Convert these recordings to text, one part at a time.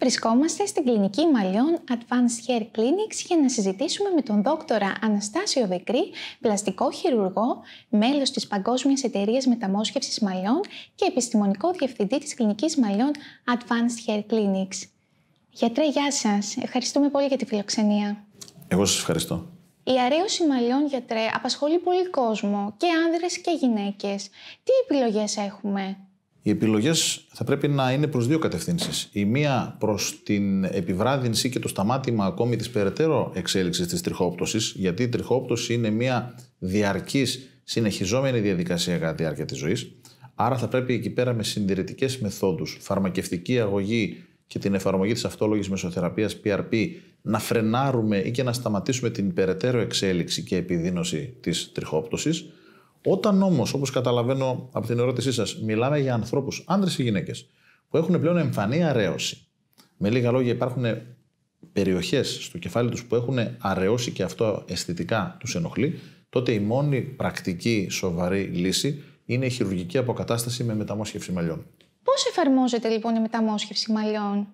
Βρισκόμαστε στην κλινική μαλλιών Advanced Hair Clinics για να συζητήσουμε με τον δόκτορα Αναστάσιο Βεκρή, πλαστικό χειρουργό, μέλος της Παγκόσμιας Εταιρείας Μεταμόσχευσης Μαλλιών και επιστημονικό διευθυντή της κλινικής μαλλιών Advanced Hair Clinics. Γιατρέ, γεια σας. Ευχαριστούμε πολύ για τη φιλοξενία. Εγώ σας ευχαριστώ. Η αρέωση μαλλιών γιατρέ απασχολεί πολύ κόσμο, και άνδρες και γυναίκες. Τι επιλογές έχουμε? οι επιλογές θα πρέπει να είναι προς δύο κατευθύνσεις. Η μία προς την επιβράδυνση και το σταμάτημα ακόμη της περαιτέρω εξέλιξης της τριχόπτωσης, γιατί η τριχόπτωση είναι μια διαρκής συνεχιζόμενη διαδικασία κατά τη διάρκεια της ζωής. Άρα θα πρέπει εκεί πέρα με συντηρητικές μεθόδους, φαρμακευτική αγωγή και την εφαρμογή της αυτόλογης μεσοθεραπείας PRP να φρενάρουμε ή και να σταματήσουμε την περαιτέρω εξέλιξη και επιδείνωση της τριχόπτωσης. Όταν όμως, όπως καταλαβαίνω από την ερώτησή σας, μιλάμε για ανθρώπους, άντρες ή γυναίκες, που έχουν πλέον εμφανή αρέωση. Με λίγα λόγια, υπάρχουν περιοχές στο κεφάλι τους που έχουν αραιώσει και αυτό αισθητικά τους ενοχλεί, τότε η μόνη πρακτική σοβαρή λύση είναι η χειρουργική αποκατάσταση με μεταμόσχευση μαλλιών. Πώς εφαρμόζεται λοιπόν η μεταμόσχευση μαλλιών,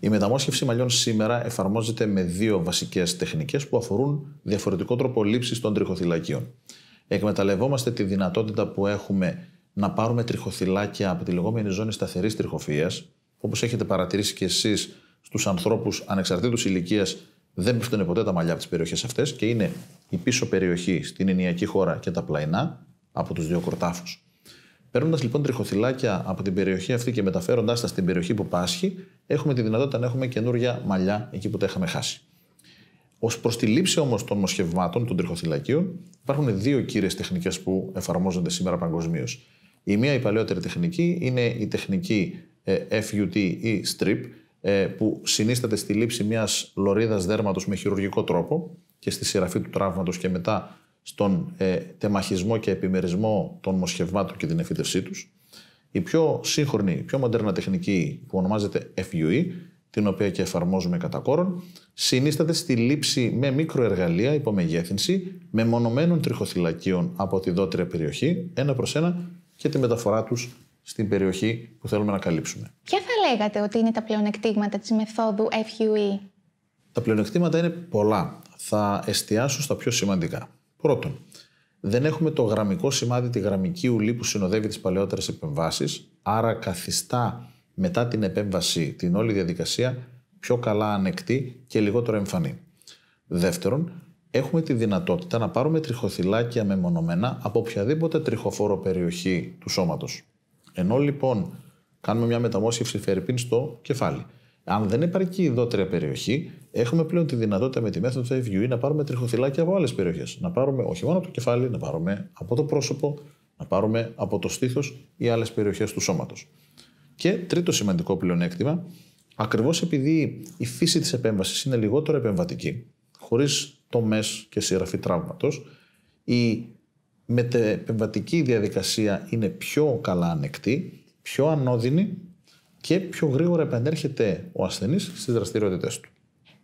Η μεταμόσχευση μαλλιών σήμερα εφαρμόζεται με δύο βασικές τεχνικές που αφορούν διαφορετικό τρόπο λήψης των τριχοθυλακίων εκμεταλλευόμαστε τη δυνατότητα που έχουμε να πάρουμε τριχοθυλάκια από τη λεγόμενη ζώνη σταθερής τριχοφία, όπως έχετε παρατηρήσει και εσείς στους ανθρώπους ανεξαρτήτως ηλικίας δεν πέφτουν ποτέ τα μαλλιά από τις περιοχές αυτές και είναι η πίσω περιοχή στην ενιακή χώρα και τα πλαϊνά από τους δύο κορτάφους. Παίρνοντας λοιπόν τριχοθυλάκια από την περιοχή αυτή και μεταφέροντάς τα στην περιοχή που πάσχει, έχουμε τη δυνατότητα να έχουμε καινούργια μαλλιά εκεί που τα είχαμε χάσει. Ως προς τη λήψη όμως των μοσχευμάτων, των τριχοθυλακίων, υπάρχουν δύο κύριες τεχνικές που εφαρμόζονται σήμερα παγκοσμίως. Η μία, η παλαιότερη τεχνική, είναι η τεχνική ε, FUT ή e strip, ε, που συνίσταται στη λήψη μιας λωρίδας δέρματος με χειρουργικό τρόπο και στη σειραφή του τραύματος και μετά στον ε, τεμαχισμό και επιμερισμό των μοσχευμάτων και την εφήτευσή τους. Η πιο σύγχρονη, η πιο μοντέρνα τεχνική που ονομάζεται FUE την οποία και εφαρμόζουμε κατά κόρον, συνίσταται στη λήψη με μικροεργαλεία υπομεγέθυνση μεμονωμένων τριχοθυλακίων από τη δότρια περιοχή, ένα προς ένα, και τη μεταφορά τους στην περιοχή που θέλουμε να καλύψουμε. Ποια θα λέγατε ότι είναι τα πλεονεκτήματα της μεθόδου FUE? Τα πλεονεκτήματα είναι πολλά. Θα εστιάσω στα πιο σημαντικά. Πρώτον, δεν έχουμε το γραμμικό σημάδι, τη γραμμική ουλή που συνοδεύει τις παλαιότερες επεμβάσεις, άρα καθιστά μετά την επέμβαση, την όλη διαδικασία πιο καλά ανεκτή και λιγότερο εμφανή. Δεύτερον, έχουμε τη δυνατότητα να πάρουμε τριχοθυλάκια μεμονωμένα από οποιαδήποτε τριχοφόρο περιοχή του σώματος. Ενώ λοιπόν κάνουμε μια μεταμόσχευση φερρυπίν στο κεφάλι. Αν δεν υπάρχει η περιοχή, έχουμε πλέον τη δυνατότητα με τη μέθοδο FUE να πάρουμε τριχοθυλάκια από άλλες περιοχές. Να πάρουμε όχι μόνο από το κεφάλι, να πάρουμε από το πρόσωπο, να πάρουμε από το στήθος ή άλλες περιοχές του σώματος. Και τρίτο σημαντικό πλεονέκτημα, ακριβώς επειδή η φύση της επέμβασης είναι λιγότερο επεμβατική, χωρίς τομές και συγγραφή τραύματος, η μετεπεμβατική διαδικασία είναι πιο καλά ανεκτή, πιο ανώδυνη και πιο γρήγορα επανέρχεται ο ασθενής στις δραστηριότητες του.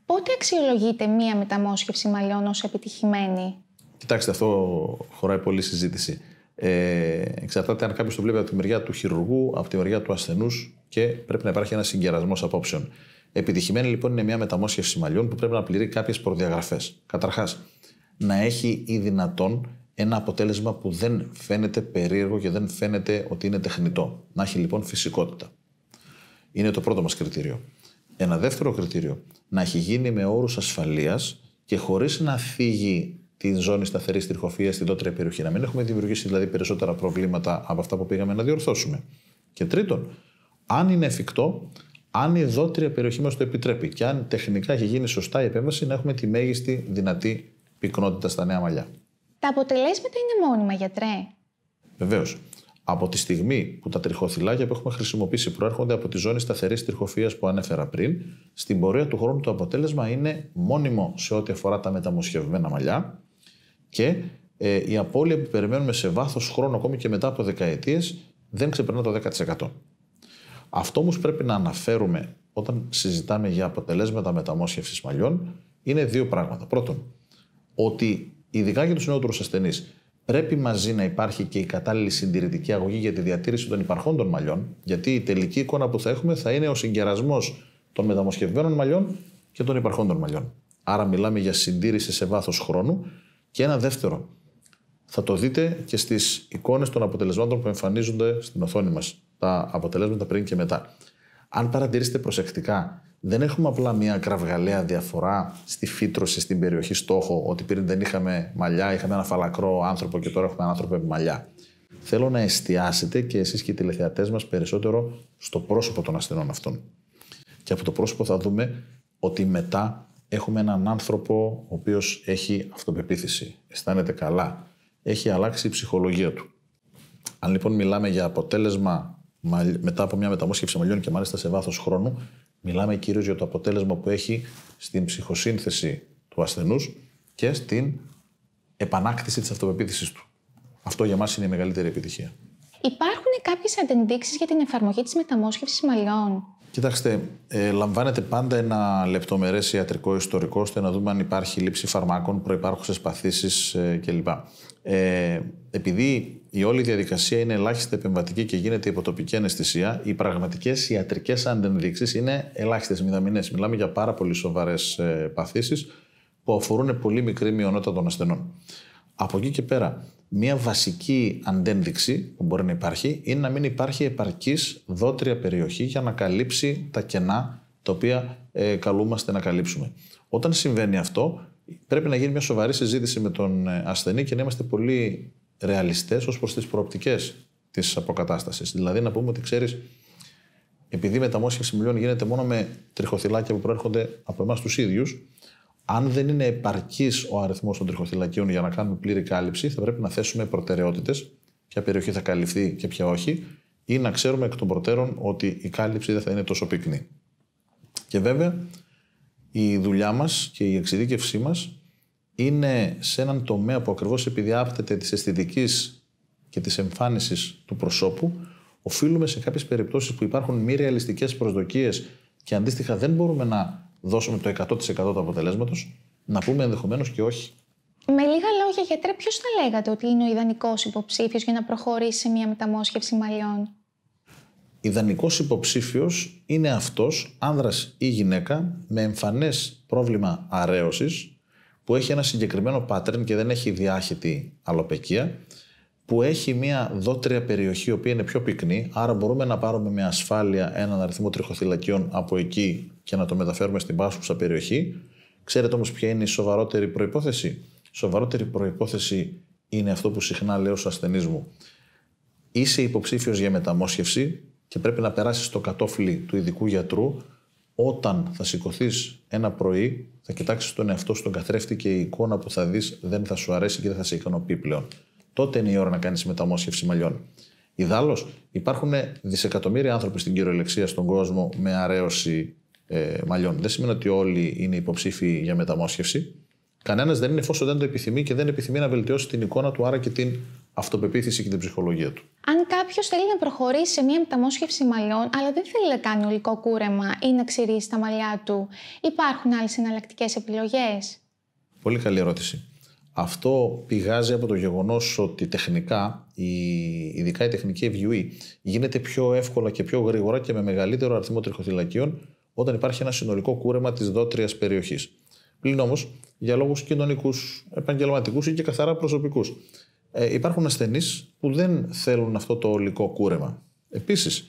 Πότε αξιολογείται μία μεταμόσχευση μαλλιών ως επιτυχημένη? Κοιτάξτε, αυτό χωράει πολύ συζήτηση. Ε, εξαρτάται αν κάποιος το βλέπει από τη μεριά του χειρουργού, από τη μεριά του ασθενούς και πρέπει να υπάρχει ένας συγκερασμός απόψεων. Επιτυχημένη λοιπόν είναι μια μεταμόσχευση μαλλιών που πρέπει να πληρεί κάποιες προδιαγραφές. Καταρχάς, να έχει ή δυνατόν ένα αποτέλεσμα που δεν φαίνεται περίεργο και δεν φαίνεται ότι είναι τεχνητό. Να έχει λοιπόν φυσικότητα. Είναι το πρώτο μας κριτήριο. Ένα δεύτερο κριτήριο, να έχει γίνει με όρους ασφαλείας και χωρίς να θίγει τη ζώνη σταθερή τριχοφία στην δότρια περιοχή. Να μην έχουμε δημιουργήσει δηλαδή περισσότερα προβλήματα από αυτά που πήγαμε να διορθώσουμε. Και τρίτον, αν είναι εφικτό, αν η δότρια περιοχή μας το επιτρέπει και αν τεχνικά έχει γίνει σωστά η επέμβαση, να έχουμε τη μέγιστη δυνατή πυκνότητα στα νέα μαλλιά. Τα αποτελέσματα είναι μόνιμα, γιατρέ. Βεβαίως. Από τη στιγμή που τα τριχοθυλάκια που έχουμε χρησιμοποιήσει προέρχονται από τη ζώνη σταθερής τριχοφία που ανέφερα πριν, στην πορεία του χρόνου το αποτέλεσμα είναι μόνιμο σε ό,τι αφορά τα μεταμοσχευμένα μαλλιά, και ε, η απώλεια που περιμένουμε σε βάθος χρόνου, ακόμη και μετά από δεκαετίες, δεν ξεπερνά το 10%. Αυτό όμως πρέπει να αναφέρουμε όταν συζητάμε για αποτελέσματα μεταμόσχευσης μαλλιών είναι δύο πράγματα. Πρώτον, ότι ειδικά για τους νεότερους ασθενείς πρέπει μαζί να υπάρχει και η κατάλληλη συντηρητική αγωγή για τη διατήρηση των υπαρχόντων μαλλιών, γιατί η τελική εικόνα που θα έχουμε θα είναι ο συγκερασμός των μεταμοσχευμένων μαλλιών και των υπαρχόντων μαλλιών. Άρα, μιλάμε για συντήρηση σε βάθος χρόνου και ένα δεύτερο. Θα το δείτε και στις εικόνες των αποτελεσμάτων που εμφανίζονται στην οθόνη μας. Τα αποτελέσματα πριν και μετά. Αν παρατηρήσετε προσεκτικά, δεν έχουμε απλά μια κραυγαλαία διαφορά στη φύτρωση, στην περιοχή στόχο, ότι πριν δεν είχαμε μαλλιά, είχαμε ένα φαλακρό άνθρωπο και τώρα έχουμε έναν άνθρωπο με μαλλιά. Θέλω να εστιάσετε και εσείς και οι τηλεθεατές μας περισσότερο στο πρόσωπο των ασθενών αυτών. Και από το πρόσωπο θα δούμε ότι μετά έχουμε έναν άνθρωπο ο οποίος έχει αυτοπεποίθηση, αισθάνεται καλά, έχει αλλάξει η ψυχολογία του. Αν λοιπόν μιλάμε για αποτέλεσμα μετά από μια μεταμόσχευση μαλλιών και μάλιστα σε βάθος χρόνου, μιλάμε κυρίως για το αποτέλεσμα που έχει στην ψυχοσύνθεση του ασθενούς και στην επανάκτηση της αυτοπεποίθησης του. Αυτό για μας είναι η μεγαλύτερη επιτυχία. Υπάρχουν κάποιες αντενδείξεις για την εφαρμογή της μεταμόσχευσης μαλλιών Κοιτάξτε, ε, λαμβάνεται πάντα ένα λεπτομερές ιατρικό ιστορικό ώστε να δούμε αν υπάρχει λήψη φαρμάκων, προπάρχουσε παθήσεις ε, κλπ. Ε, επειδή η όλη διαδικασία είναι ελάχιστα επεμβατική και γίνεται υποτοπική αναισθησία, οι πραγματικές ιατρικές αντενδείξεις είναι ελάχιστες, μηδαμινές. Μιλάμε για πάρα πολύ σοβαρές ε, παθήσεις που αφορούν πολύ μικρή μειονότητα των ασθενών. Από εκεί και πέρα, μια βασική αντένδειξη που μπορεί να υπάρχει είναι να μην υπάρχει επαρκής δότρια περιοχή για να καλύψει τα κενά τα οποία ε, καλούμαστε να καλύψουμε. Όταν συμβαίνει αυτό, πρέπει να γίνει μια σοβαρή συζήτηση με τον ε, ασθενή και να είμαστε πολύ ρεαλιστές ως προς τις προοπτικές της αποκατάστασης Δηλαδή να πούμε ότι ξέρεις επειδή η μεταμόσχευση μιλών γίνεται μόνο με τριχοθυλάκια που προέρχονται από εμάς τους ίδιους, αν δεν είναι επαρκής ο αριθμός των τριχοθυλακίων για να κάνουμε πλήρη κάλυψη, θα πρέπει να θέσουμε προτεραιότητες, ποια περιοχή θα καλυφθεί και ποια όχι, ή να ξέρουμε εκ των προτέρων ότι η κάλυψη δεν θα είναι τόσο πυκνή. Και βέβαια, η δουλειά μας και η εξειδίκευσή μας είναι σε έναν τομέα που ακριβώς επειδή άπτεται της αισθητικής και της εμφάνισης του προσώπου, οφείλουμε σε κάποιες περιπτώσεις που υπάρχουν μη ρεαλιστικές προσδοκίες και αντίστοιχα δεν μπορούμε να δώσουμε το 100% του αποτελέσματος να πούμε ενδεχομένως και όχι. Με λίγα λόγια, γιατρέ, ποιος θα λέγατε ότι είναι ο ιδανικός υποψήφιος για να προχωρήσει σε μια μεταμόσχευση μαλλιών. Ιδανικός υποψήφιος είναι αυτός, άνδρας ή γυναίκα, με εμφανές πρόβλημα αρέωσης, που έχει ένα συγκεκριμένο pattern και δεν έχει διάχυτη αλοπαικία, που έχει μια δότρια περιοχή, η οποία είναι πιο πυκνή, άρα μπορούμε να πάρουμε με ασφάλεια έναν αριθμό τριχοθυλακιών από εκεί και να το μεταφέρουμε στην πάσχουσα περιοχή. Ξέρετε όμως ποια είναι η σοβαρότερη προπόθεση. σοβαρότερη προπόθεση είναι αυτό που συχνά λέω στους ασθενείς μου. Είσαι υποψήφιος για μεταμόσχευση και πρέπει να περάσεις το κατόφλι του ειδικού γιατρού όταν θα σηκωθείς ένα πρωί, θα κοιτάξεις τον εαυτό σου τον καθρέφτη και η εικόνα που θα δεις δεν θα σου αρέσει και δεν θα σε ικανοποιεί πλέον. Τότε είναι η ώρα να κάνεις μεταμόσχευση μαλλιών. Ιδάλω, υπάρχουν δισεκατομμύρια άνθρωποι στην κυριολεξία στον κόσμο με αρέωση ε, μαλλιών. Δεν σημαίνει ότι όλοι είναι υποψήφοι για μεταμόσχευση. Κανένας δεν είναι εφόσον δεν το επιθυμεί και δεν επιθυμεί να βελτιώσει την εικόνα του, άρα και την αυτοπεποίθηση και την ψυχολογία του. Αν κάποιος θέλει να προχωρήσει σε μια μεταμόσχευση μαλλιών, αλλά δεν θέλει να κάνει ολικό κούρεμα ή να ξηρίσει τα μαλλιά του, υπάρχουν άλλες εναλλακτικές επιλογές. Πολύ καλή ερώτηση. Αυτό πηγάζει από το γεγονός ότι τεχνικά, η, ειδικά η τεχνική FUE, γίνεται πιο εύκολα και πιο γρήγορα και με μεγαλύτερο αριθμό τριχοθυλακίων όταν υπάρχει ένα συνολικό κούρεμα της δότριας περιοχής. Πλην όμως, για λόγους κοινωνικούς, επαγγελματικούς ή και καθαρά προσωπικούς, ε, υπάρχουν ασθενείς που δεν θέλουν αυτό το ολικό κούρεμα. Επίσης,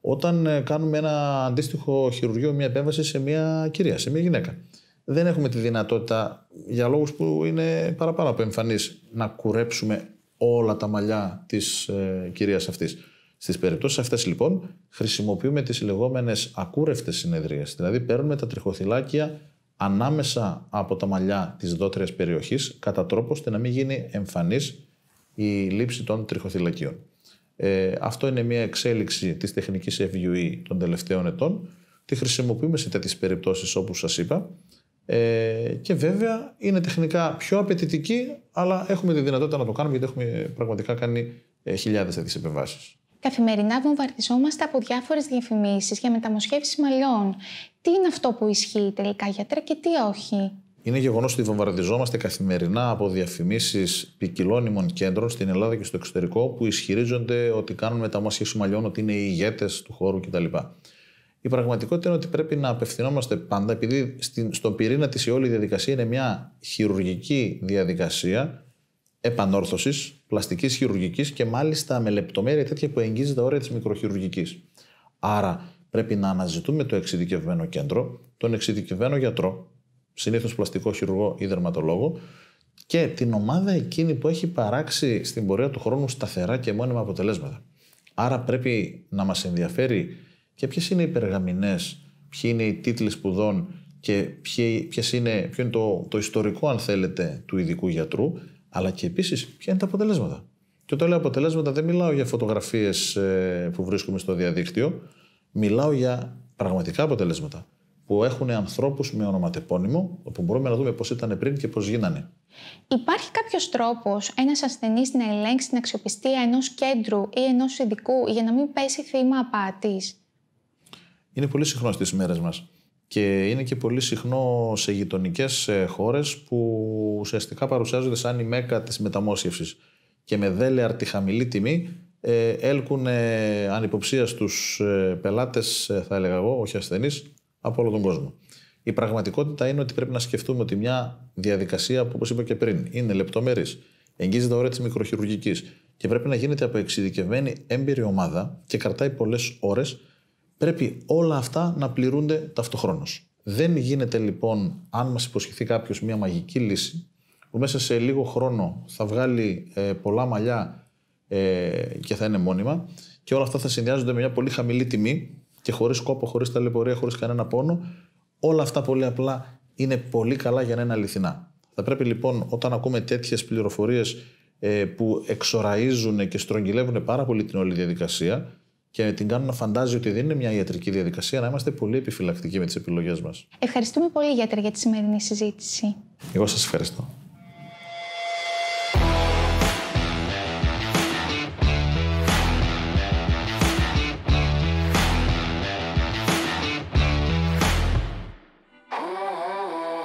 όταν ε, κάνουμε ένα αντίστοιχο χειρουργείο, μια επέμβαση σε μια κυρία, σε μια γυναίκα, δεν έχουμε τη δυνατότητα, για λόγους που είναι παραπάνω από εμφανείς, να κουρέψουμε όλα τα μαλλιά της ε, κυρίας αυτής. Στις περιπτώσεις αυτές, λοιπόν, χρησιμοποιούμε τις λεγόμενες ακούρευτες συνεδρίες, δηλαδή παίρνουμε τα τριχοθυλάκια ανάμεσα από τα μαλλιά της δότριας περιοχής, κατά τρόπος ώστε να μην γίνει εμφανής η λήψη των τριχοθυλακίων. Ε, αυτό είναι μια εξέλιξη της τεχνικής FUE των τελευταίων ετών. Τη χρησιμοποιούμε σε τέτοιες περιπτώσεις όπως σας είπα. Ε, και βέβαια είναι τεχνικά πιο απαιτητική, αλλά έχουμε τη δυνατότητα να το κάνουμε γιατί έχουμε πραγματικά κάνει ε, χιλιάδες τέτοιες επεμβάσεις. Καθημερινά βομβαρδιζόμαστε από διάφορες διαφημίσεις για μεταμοσχεύσεις μαλλιών. Τι είναι αυτό που ισχύει τελικά γιατρέ και τι όχι. Είναι γεγονός ότι βομβαρδιζόμαστε καθημερινά από διαφημίσεις ποικιλών κέντρων στην Ελλάδα και στο εξωτερικό που ισχυρίζονται ότι κάνουν μεταμόσχευση μαλλιών, ότι είναι οι ηγέτες του χώρου κτλ. Η πραγματικότητα είναι ότι πρέπει να απευθυνόμαστε πάντα, επειδή στην, στον πυρήνα της η όλη διαδικασία είναι μια χειρουργική διαδικασία, επανόρθωσης πλαστικής χειρουργικής και μάλιστα με λεπτομέρεια τέτοια που εγγίζει τα όρια της μικροχειρουργικής. Άρα πρέπει να αναζητούμε το εξειδικευμένο κέντρο, τον εξειδικευμένο γιατρό, συνήθως πλαστικό χειρουργό ή δερματολόγο, και την ομάδα εκείνη που έχει παράξει στην πορεία του χρόνου σταθερά και μόνιμα αποτελέσματα. Άρα πρέπει να μας ενδιαφέρει και ποιες είναι οι περγαμηνές, ποιοι είναι οι τίτλοι σπουδών και ποιο είναι, ποιο είναι το, το ιστορικό, αν θέλετε, του ειδικού γιατρού αλλά και επίσης ποια είναι τα αποτελέσματα. Και όταν λέω αποτελέσματα, δεν μιλάω για φωτογραφίες ε, που βρίσκουμε στο διαδίκτυο. Μιλάω για πραγματικά αποτελέσματα που έχουν ανθρώπους με ονοματεπώνυμο, όπου μπορούμε να δούμε πώς ήταν πριν και πώς γίνανε. Υπάρχει κάποιος τρόπος ένας ασθενής να ελέγξει την αξιοπιστία ενός κέντρου ή ενός ειδικού για να μην πέσει θύμα απάτης. Είναι πολύ συχνό στις μέρες μας και είναι και πολύ συχνό σε γειτονικές χώρες που ουσιαστικά παρουσιάζονται σαν η μέκα της μεταμόσχευσης και με δέλεαρτη χαμηλή τιμή ε, έλκουν ε, ανυποψία στους πελάτε, πελάτες, ε, θα έλεγα εγώ, όχι ασθενείς, από όλο τον κόσμο. Η πραγματικότητα είναι ότι πρέπει να σκεφτούμε ότι μια διαδικασία που, όπως είπα και πριν, είναι λεπτομερής, εγγίζει τα ώρα της μικροχειρουργικής και πρέπει να γίνεται από εξειδικευμένη έμπειρη ομάδα και κρατάει πολλές ώρες. Πρέπει όλα αυτά να πληρούνται ταυτοχρόνως. Δεν γίνεται λοιπόν, αν μας υποσχεθεί κάποιος μια μαγική λύση, που μέσα σε λίγο χρόνο θα βγάλει ε, πολλά μαλλιά ε, και θα είναι μόνιμα, και όλα αυτά θα συνδυάζονται με μια πολύ χαμηλή τιμή και χωρίς κόπο, χωρίς ταλαιπωρία, χωρίς κανένα πόνο. Όλα αυτά πολύ απλά είναι πολύ καλά για να είναι αληθινά. Θα πρέπει λοιπόν όταν ακούμε τέτοιες πληροφορίες ε, που εξοραίζουν και στρογγυλεύουν πάρα πολύ την όλη διαδικασία, και την κάνουν να φαντάζει ότι δεν είναι μια ιατρική διαδικασία, να είμαστε πολύ επιφυλακτικοί με τις επιλογές μας. Ευχαριστούμε πολύ, Γιατρέ, για τη σημερινή συζήτηση. Εγώ σας ευχαριστώ.